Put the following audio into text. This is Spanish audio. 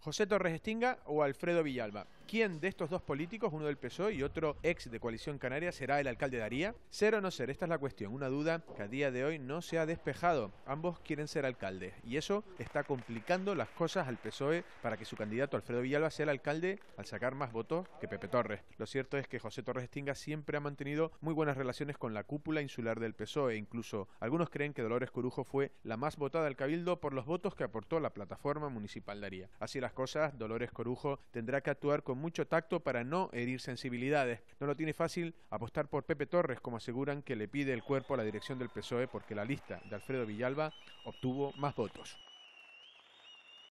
José Torres Estinga o Alfredo Villalba quién de estos dos políticos, uno del PSOE y otro ex de Coalición Canaria, será el alcalde de Aría. Ser o no ser, esta es la cuestión, una duda que a día de hoy no se ha despejado. Ambos quieren ser alcaldes y eso está complicando las cosas al PSOE para que su candidato Alfredo Villalba sea el alcalde al sacar más votos que Pepe Torres. Lo cierto es que José Torres Tinga siempre ha mantenido muy buenas relaciones con la cúpula insular del PSOE. E incluso algunos creen que Dolores Corujo fue la más votada al Cabildo por los votos que aportó la plataforma municipal de Aría. Así las cosas, Dolores Corujo tendrá que actuar como mucho tacto para no herir sensibilidades. No lo tiene fácil apostar por Pepe Torres, como aseguran que le pide el cuerpo a la dirección del PSOE porque la lista de Alfredo Villalba obtuvo más votos.